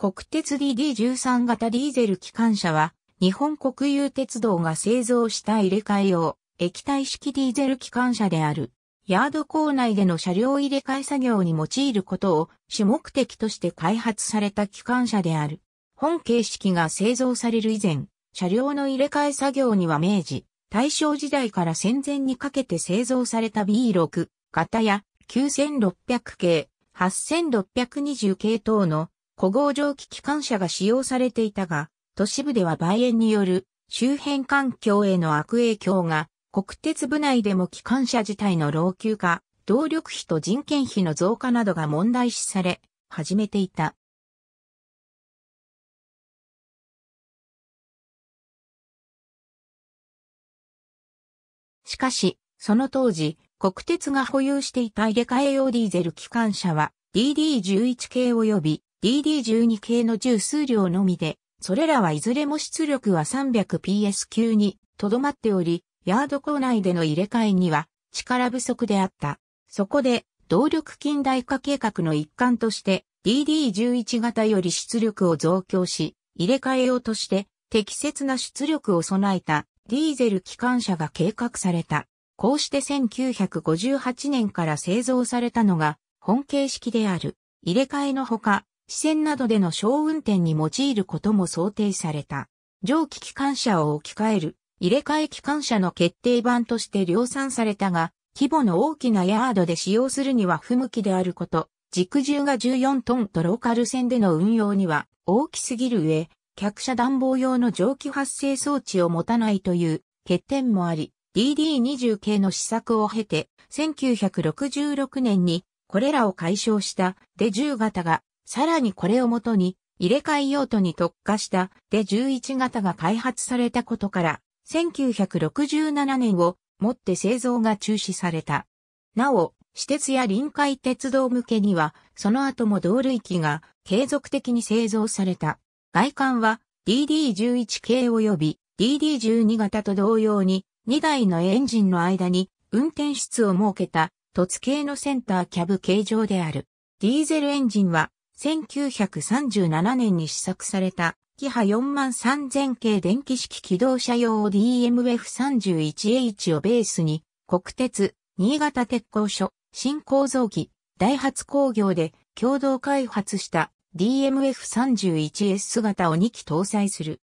国鉄 DD13 型ディーゼル機関車は、日本国有鉄道が製造した入れ替え用、液体式ディーゼル機関車である。ヤード構内での車両入れ替え作業に用いることを主目的として開発された機関車である。本形式が製造される以前、車両の入れ替え作業には明治、大正時代から戦前にかけて製造された B6 型や9600系、8620系等の古豪蒸気機関車が使用されていたが、都市部では梅園による周辺環境への悪影響が、国鉄部内でも機関車自体の老朽化、動力費と人件費の増加などが問題視され、始めていた。しかし、その当時、国鉄が保有していた入れ替え用ディーゼル機関車は DD11 系及び DD12 系の十数量のみで、それらはいずれも出力は 300PS 級にとどまっており、ヤード構内での入れ替えには力不足であった。そこで、動力近代化計画の一環として DD11 型より出力を増強し、入れ替えようとして適切な出力を備えたディーゼル機関車が計画された。こうして1958年から製造されたのが本形式である。入れ替えのほか、支線などでの小運転に用いることも想定された。蒸気機関車を置き換える、入れ替え機関車の決定版として量産されたが、規模の大きなヤードで使用するには不向きであること、軸重が14トンとローカル線での運用には大きすぎる上、客車暖房用の蒸気発生装置を持たないという欠点もあり、DD20 系の試作を経て、1966年にこれらを解消したデ10型がさらにこれをもとに入れ替え用途に特化したで11型が開発されたことから、1967年をもって製造が中止された。なお、私鉄や臨海鉄道向けには、その後も同類機が継続的に製造された。外観は DD11 系及び DD12 型と同様に2台のエンジンの間に運転室を設けた凸系のセンターキャブ形状である。ディーゼルエンジンは1937年に試作された、キハ43000系電気式機動車用 DMF31H をベースに、国鉄、新潟鉄工所、新構造機、ダイハツ工業で共同開発した DMF31S 型を2機搭載する。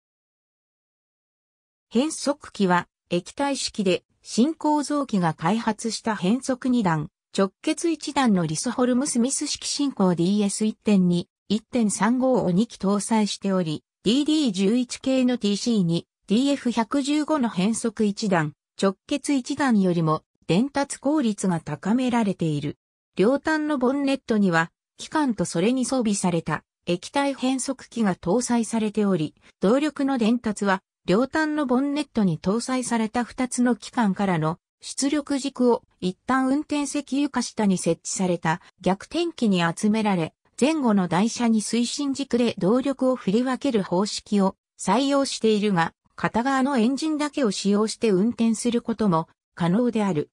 変速機は液体式で新構造機が開発した変速2段直結一段のリソホルムスミス式進行 DS1.2、1.35を2機搭載しており、DD11 系の TC に DF115 の変速一段、直結一段よりも伝達効率が高められている。両端のボンネットには、機関とそれに装備された液体変速機が搭載されており、動力の伝達は両端のボンネットに搭載された2つの機関からの出力軸を一旦運転席床下に設置された逆転機に集められ、前後の台車に推進軸で動力を振り分ける方式を採用しているが、片側のエンジンだけを使用して運転することも可能である。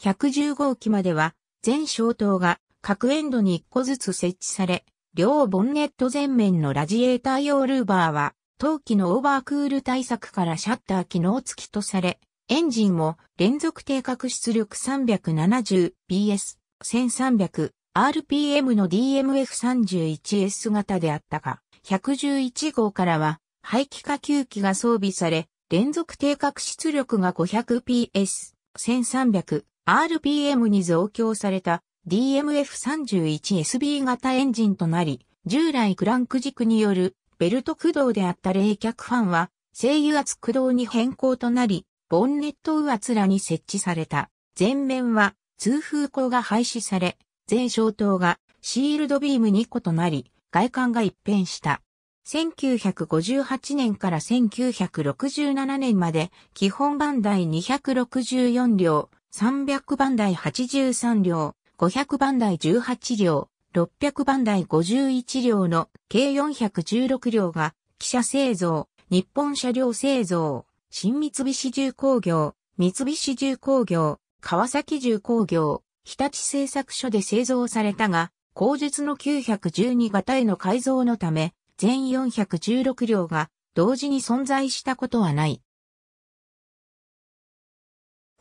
110号機までは全消灯が各エンドに1個ずつ設置され、両ボンネット前面のラジエーター用ルーバーは、陶器のオーバークール対策からシャッター機能付きとされ、エンジンも連続定格出力 370PS、1300RPM の DMF31S 型であったが、111号からは排気化吸気が装備され、連続定格出力が 500PS、1300RPM に増強された DMF31SB 型エンジンとなり、従来クランク軸によるベルト駆動であった冷却ファンは、制油圧駆動に変更となり、ボンネット上らに設置された。前面は通風口が廃止され、前照灯がシールドビーム2個となり、外観が一変した。1958年から1967年まで基本番台264両、300番台83両、500番台18両、600番台51両の計416両が記者製造、日本車両製造、新三菱重工業、三菱重工業、川崎重工業、日立製作所で製造されたが、後述の912型への改造のため、全416両が同時に存在したことはない。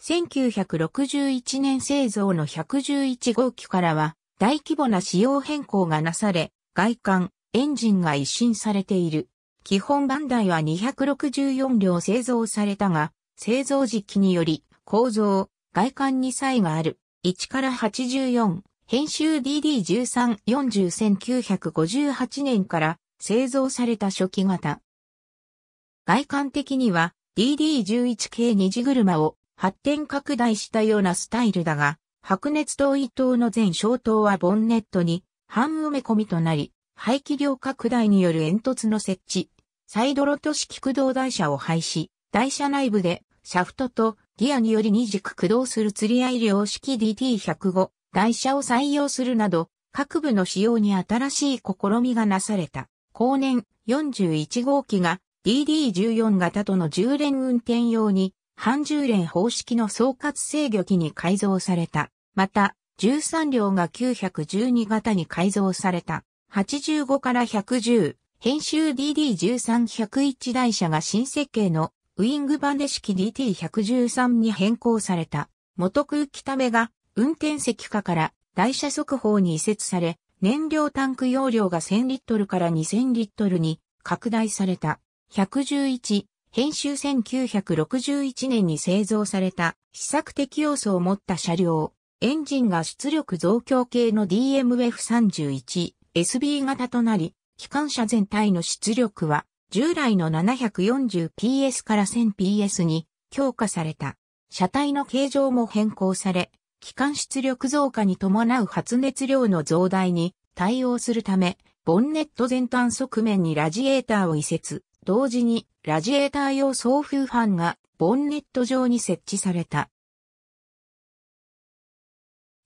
1961年製造の111号機からは大規模な仕様変更がなされ、外観、エンジンが一新されている。基本バンダイは264両製造されたが、製造時期により構造、外観に差異がある。1から84、編集 DD1340-1958 年から製造された初期型。外観的には DD11 系二次車を発展拡大したようなスタイルだが、白熱灯一灯の全小灯はボンネットに半埋め込みとなり、排気量拡大による煙突の設置、サイドロト式駆動台車を廃止、台車内部でシャフトとギアにより二軸駆動する釣り合い量式 DT105 台車を採用するなど、各部の使用に新しい試みがなされた。後年41号機が DD14 型との10連運転用に半10連方式の総括制御機に改造された。また、13両が912型に改造された。85から110、編集 DD13101 台車が新設計のウィングバネ式 DT113 に変更された。元空気ためが運転席下から台車速報に移設され、燃料タンク容量が1000リットルから2000リットルに拡大された。111、編集1961年に製造された試作的要素を持った車両。エンジンが出力増強系の DMF31。SB 型となり、機関車全体の出力は従来の 740PS から 1000PS に強化された。車体の形状も変更され、機関出力増加に伴う発熱量の増大に対応するため、ボンネット全端側面にラジエーターを移設、同時にラジエーター用送風ファンがボンネット上に設置された。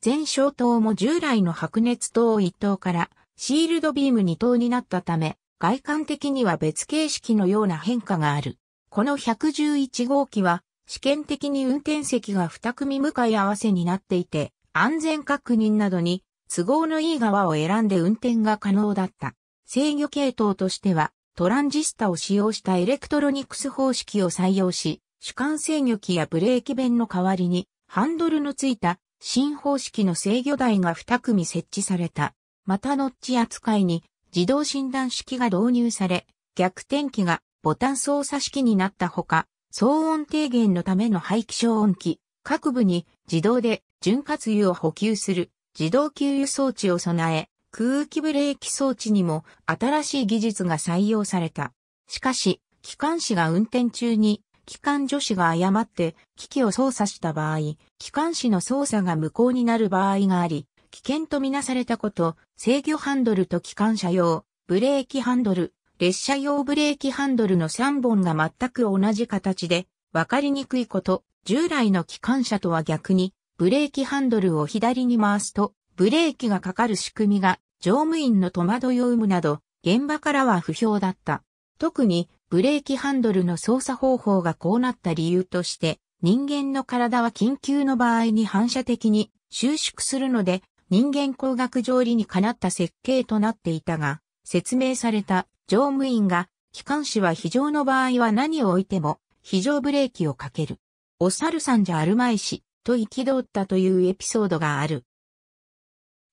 全消灯も従来の白熱灯1灯からシールドビーム2等になったため、外観的には別形式のような変化がある。この111号機は、試験的に運転席が2組向かい合わせになっていて、安全確認などに都合のいい側を選んで運転が可能だった。制御系統としては、トランジスタを使用したエレクトロニクス方式を採用し、主観制御機やブレーキ弁の代わりに、ハンドルのついた新方式の制御台が2組設置された。またノッチ扱いに自動診断式が導入され、逆転機がボタン操作式になったほか、騒音低減のための排気消音器、各部に自動で潤滑油を補給する自動給油装置を備え、空気ブレーキ装置にも新しい技術が採用された。しかし、機関士が運転中に機関助手が誤って機器を操作した場合、機関士の操作が無効になる場合があり、危険とみなされたこと、制御ハンドルと機関車用、ブレーキハンドル、列車用ブレーキハンドルの3本が全く同じ形で、わかりにくいこと、従来の機関車とは逆に、ブレーキハンドルを左に回すと、ブレーキがかかる仕組みが、乗務員の戸惑いを生むなど、現場からは不評だった。特に、ブレーキハンドルの操作方法がこうなった理由として、人間の体は緊急の場合に反射的に収縮するので、人間工学上理にかなった設計となっていたが、説明された乗務員が、機関士は非常の場合は何を置いても、非常ブレーキをかける。お猿さんじゃあるまいし、と憤ったというエピソードがある。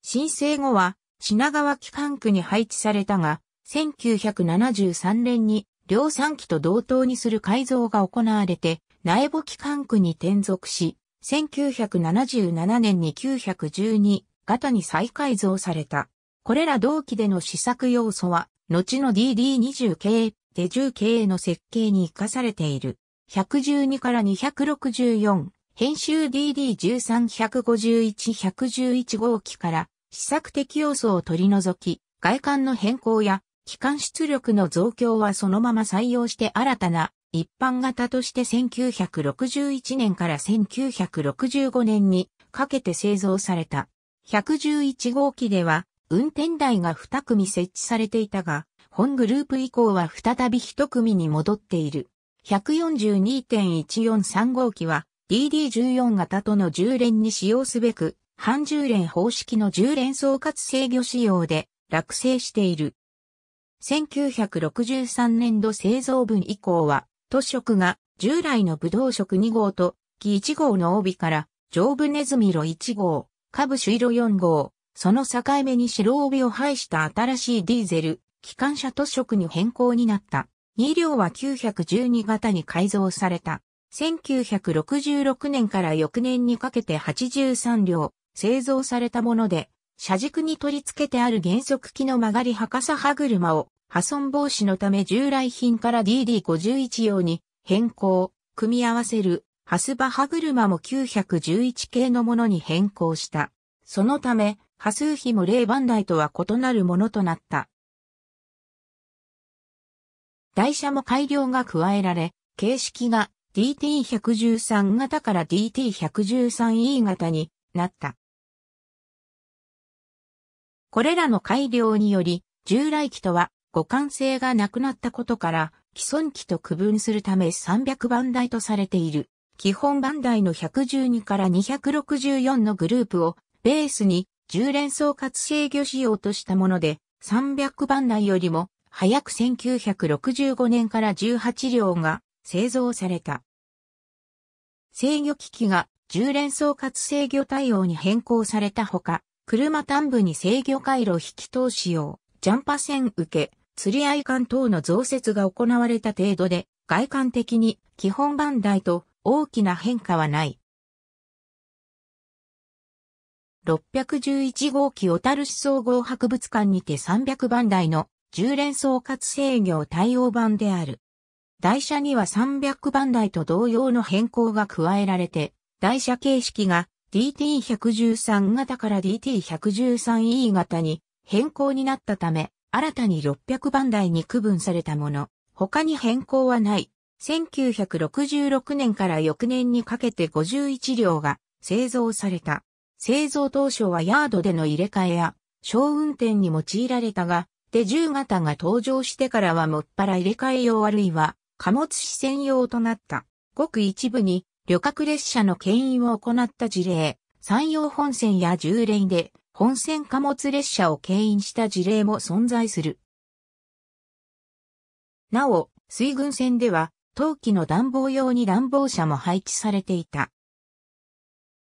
申請後は、品川機関区に配置されたが、1973年に量産機と同等にする改造が行われて、苗穂機関区に転属し、1977年に912型に再改造された。これら同期での試作要素は、後の DD20 系、デ10系の設計に活かされている。112から264、編集 DD1315111 号機から試作的要素を取り除き、外観の変更や機関出力の増強はそのまま採用して新たな一般型として1961年から1965年にかけて製造された。111号機では、運転台が2組設置されていたが、本グループ以降は再び1組に戻っている。142.143号機は DD14 型との10連に使用すべく、半10連方式の10連総括制御仕様で落成している。1963年度製造分以降は、都色が従来の武道色2号と、機1号の帯から、上部ネズミロ1号、下部朱色4号、その境目に白帯を配した新しいディーゼル、機関車塗色に変更になった。2両は912型に改造された。1966年から翌年にかけて83両製造されたもので、車軸に取り付けてある原則機の曲がり博士さ歯車を破損防止のため従来品から DD51 用に変更、組み合わせるハスバ歯車も911系のものに変更した。そのため、波数比も0番台とは異なるものとなった。台車も改良が加えられ、形式が DT113 型から DT113E 型になった。これらの改良により、従来機とは互換性がなくなったことから、既存機と区分するため300番台とされている。基本番台の112から264のグループをベースに10連総括制御仕様としたもので、300番台よりも早く1965年から18両が製造された。制御機器が10連総括制御対応に変更されたほか、車端部に制御回路引き通し用、ジャンパ線受け、釣り合い管等の増設が行われた程度で、外観的に基本番台と大きな変化はない。611号機小樽市総合博物館にて300番台の10連総括制御対応版である。台車には300番台と同様の変更が加えられて、台車形式が DT113 型から DT113E 型に変更になったため、新たに600番台に区分されたもの、他に変更はない。1966年から翌年にかけて51両が製造された。製造当初はヤードでの入れ替えや、小運転に用いられたが、で10型が登場してからはもっぱら入れ替え用あるいは、貨物支線用となった。ごく一部に、旅客列車の牽引を行った事例、山陽本線や従連で、本線貨物列車を牽引した事例も存在する。なお、水軍線では、冬季の暖房用に暖房車も配置されていた。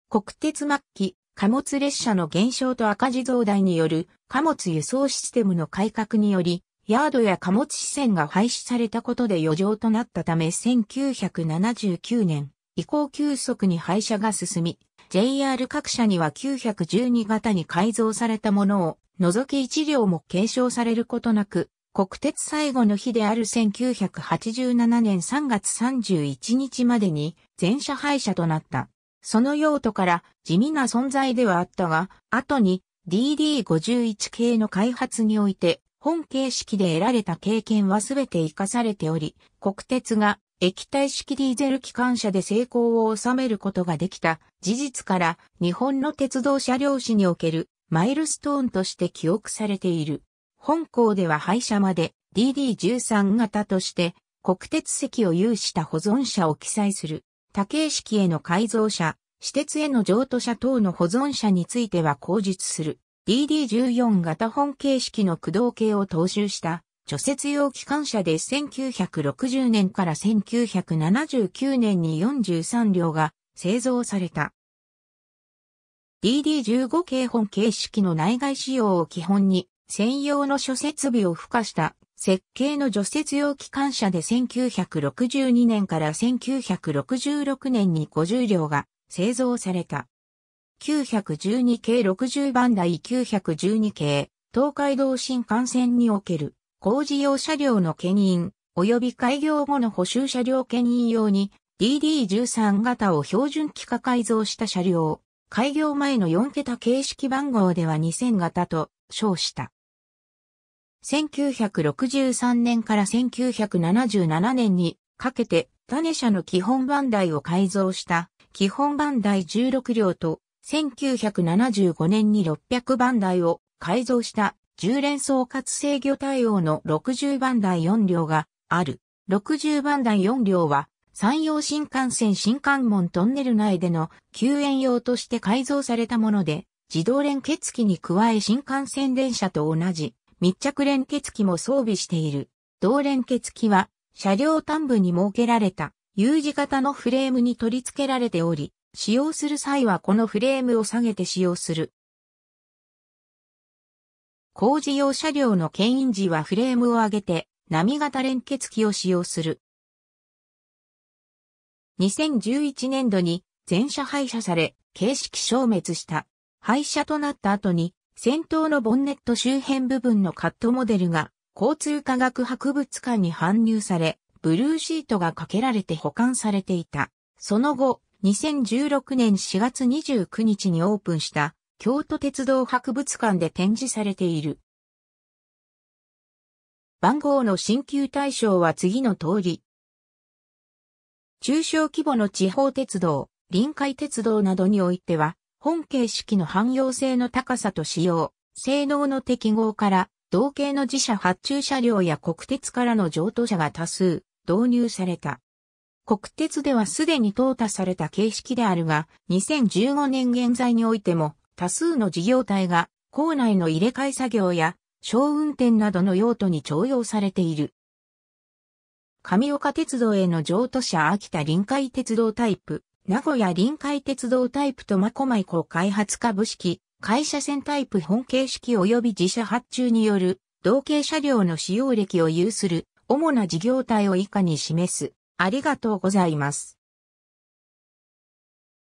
国鉄末期、貨物列車の減少と赤字増大による貨物輸送システムの改革により、ヤードや貨物支線が廃止されたことで余剰となったため1979年以降急速に廃車が進み、JR 各社には912型に改造されたものを除き1両も継承されることなく国鉄最後の日である1987年3月31日までに全車廃車となった。その用途から地味な存在ではあったが、後に DD51 系の開発において本形式で得られた経験は全て活かされており、国鉄が液体式ディーゼル機関車で成功を収めることができた事実から日本の鉄道車両史におけるマイルストーンとして記憶されている。本校では廃車まで DD13 型として国鉄席を有した保存車を記載する、多形式への改造車、私鉄への譲渡車等の保存車については口述する、DD14 型本形式の駆動系を踏襲した、除雪用機関車で1960年から1979年に43両が製造された。DD15 系本形式の内外仕様を基本に、専用の諸設備を付加した設計の除雪用機関車で1962年から1966年に50両が製造された。912系60番台912系東海道新幹線における工事用車両の牽引及び開業後の補修車両牽引用に DD13 型を標準機化改造した車両、開業前の4桁形式番号では2000型と称した。1963年から1977年にかけて種車の基本番台を改造した基本番台16両と1975年に600番台を改造した10連総括制御対応の60番台4両がある。60番台4両は山陽新幹線新関門トンネル内での救援用として改造されたもので、自動連結機に加え新幹線電車と同じ密着連結機も装備している。同連結機は、車両端部に設けられた U 字型のフレームに取り付けられており、使用する際はこのフレームを下げて使用する。工事用車両の牽引時はフレームを上げて波型連結機を使用する。2011年度に全車廃車され、形式消滅した。廃車となった後に先頭のボンネット周辺部分のカットモデルが交通科学博物館に搬入され、ブルーシートがかけられて保管されていた。その後、2016年4月29日にオープンした京都鉄道博物館で展示されている。番号の新旧対象は次の通り。中小規模の地方鉄道、臨海鉄道などにおいては、本形式の汎用性の高さと使用、性能の適合から、同型の自社発注車両や国鉄からの譲渡車が多数導入された。国鉄ではすでに淘汰された形式であるが、2015年現在においても多数の事業体が校内の入れ替え作業や小運転などの用途に徴用されている。上岡鉄道への譲渡車秋田臨海鉄道タイプ名古屋臨海鉄道タイプとコマイコ開発株式、会社線タイプ本形式及び自社発注による、同型車両の使用歴を有する、主な事業体を以下に示す。ありがとうございます。